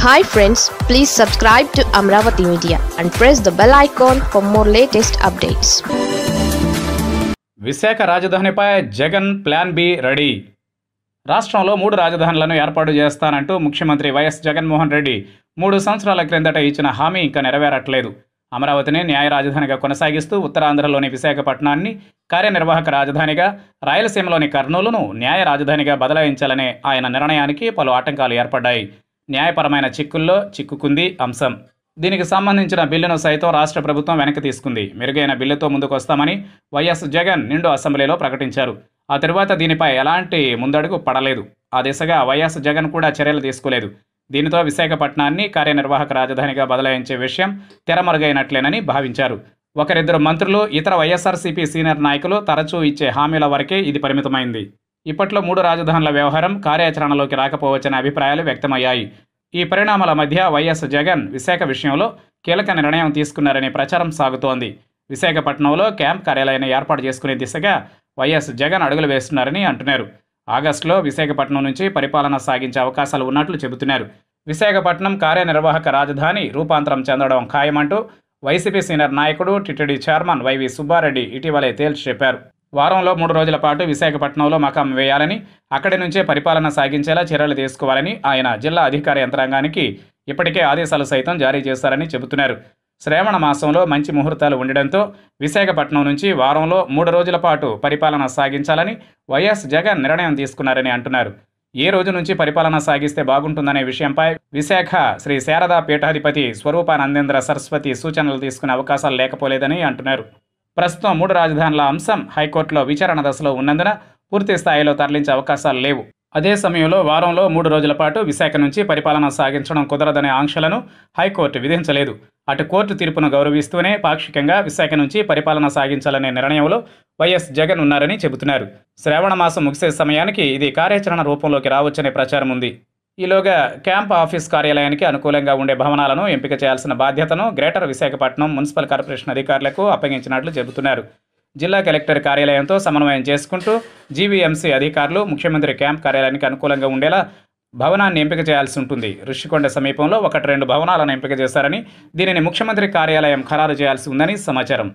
hi friends please subscribe to Amaravati media and press the bell icon for more latest updates Visakha రాజధానిపై Jagan plan B ready రాష్ట్రంలో మూడు రాజధానులను ఏర్పాటు చేస్తానంటూ ముఖ్యమంత్రి YS Jaganmohan Reddy మూడు సంవత్సరాల క్రిందట ఇచ్చిన హామీ ఇంకా నెరవేరట్లేదు అమరావతిని న్యాయ రాజధానిగా కొనసాగిస్తూ ఉత్తరాంధ్రలోని విశాఖపట్నాన్ని కార్యనిర్వాహక రాజధానిగా రాయలసీమలోని కర్నూలును న్యాయ రాజధానిగా బదలాయించాలనే ఆయన నిర్ణయానికి పలు ఆటంకాలు ఏర్పడ్డాయి న్యాయపరమైన చిక్కుల్లో చిక్కుకుంది అంశం దీనికి సంబంధించిన బిల్లును సైతం రాష్ట్ర ప్రభుత్వం వెనక్కి తీసుకుంది మెరుగైన బిల్లుతో ముందుకు వస్తామని వైఎస్ జగన్ నిండు అసెంబ్లీలో ప్రకటించారు ఆ తరువాత దీనిపై ఎలాంటి ముందడుగు పడలేదు ఆ దిశగా వైఎస్ జగన్ కూడా చర్యలు తీసుకోలేదు దీనితో విశాఖపట్నాన్ని కార్యనిర్వాహక రాజధానిగా బదలాయించే విషయం తెరమరుగైనట్లేనని భావించారు ఒకరిద్దరు మంత్రులు ఇతర వైఎస్ఆర్సీపీ సీనియర్ నాయకులు తరచూ ఇచ్చే హామీల వరకే ఇది పరిమితమైంది ఇప్పట్లో మూడు రాజధానుల వ్యవహారం కార్యాచరణలోకి రాకపోవచ్చనే అభిప్రాయాలు వ్యక్తమయ్యాయి ఈ పరిణామాల మధ్య వైఎస్ జగన్ విశాఖ విషయంలో కీలక నిర్ణయం తీసుకున్నారనే ప్రచారం సాగుతోంది విశాఖపట్నంలో క్యాంప్ కార్యాలయాన్ని ఏర్పాటు చేసుకునే దిశగా వైఎస్ జగన్ అడుగులు వేస్తున్నారని అంటున్నారు ఆగస్టులో విశాఖపట్నం నుంచి పరిపాలన సాగించే అవకాశాలు ఉన్నట్లు చెబుతున్నారు విశాఖపట్నం కార్యనిర్వాహక రాజధాని రూపాంతరం చెందడం ఖాయమంటూ వైసీపీ సీనియర్ నాయకుడు టిటిడి చైర్మన్ వైవి సుబ్బారెడ్డి ఇటీవలే తేల్చి చెప్పారు వారంలో మూడు రోజుల పాటు విశాఖపట్నంలో మకాం వేయాలని అక్కడి నుంచే పరిపాలన సాగించేలా చర్యలు తీసుకోవాలని ఆయన జిల్లా అధికార యంత్రాంగానికి ఇప్పటికే ఆదేశాలు సైతం జారీ చేశారని చెబుతున్నారు శ్రావణ మాసంలో మంచి ముహూర్తాలు ఉండడంతో విశాఖపట్నం నుంచి వారంలో మూడు రోజుల పాటు పరిపాలన సాగించాలని వైఎస్ జగన్ నిర్ణయం తీసుకున్నారని అంటున్నారు ఏ రోజు నుంచి పరిపాలన సాగిస్తే బాగుంటుందనే విషయంపై విశాఖ శ్రీ శారదా పీఠాధిపతి స్వరూపానందేంద్ర సరస్వతి సూచనలు తీసుకునే అవకాశాలు లేకపోలేదని అంటున్నారు ప్రస్తుతం మూడు రాజధానుల అంశం హైకోర్టులో విచారణ దశలో ఉన్నందున పూర్తి స్థాయిలో తరలించే అవకాశాలు లేవు అదే సమయంలో వారంలో మూడు రోజుల పాటు విశాఖ నుంచి పరిపాలన సాగించడం కుదరదనే ఆంక్షలను హైకోర్టు విధించలేదు అటు కోర్టు తీర్పును గౌరవిస్తూనే పాక్షికంగా విశాఖ నుంచి పరిపాలన సాగించాలనే నిర్ణయంలో వైఎస్ జగన్ ఉన్నారని చెబుతున్నారు శ్రావణ మాసం ముగిసే సమయానికి ఇది కార్యాచరణ రూపంలోకి రావచ్చనే ప్రచారం ఉంది ఈలోగా క్యాంప్ ఆఫీస్ కార్యాలయానికి అనుకూలంగా ఉండే భవనాలను ఎంపిక చేయాల్సిన బాధ్యతను గ్రేటర్ విశాఖపట్నం మున్సిపల్ కార్పొరేషన్ అధికారులకు అప్పగించినట్లు చెబుతున్నారు జిల్లా కలెక్టర్ కార్యాలయంతో సమన్వయం చేసుకుంటూ జీవీఎంసీ అధికారులు ముఖ్యమంత్రి క్యాంప్ కార్యాలయానికి అనుకూలంగా ఉండేలా భవనాన్ని ఎంపిక చేయాల్సి ఉంటుంది ఋషికొండ సమీపంలో ఒకటి రెండు భవనాలను ఎంపిక చేశారని దీనిని ముఖ్యమంత్రి కార్యాలయం ఖరారు చేయాల్సి ఉందని సమాచారం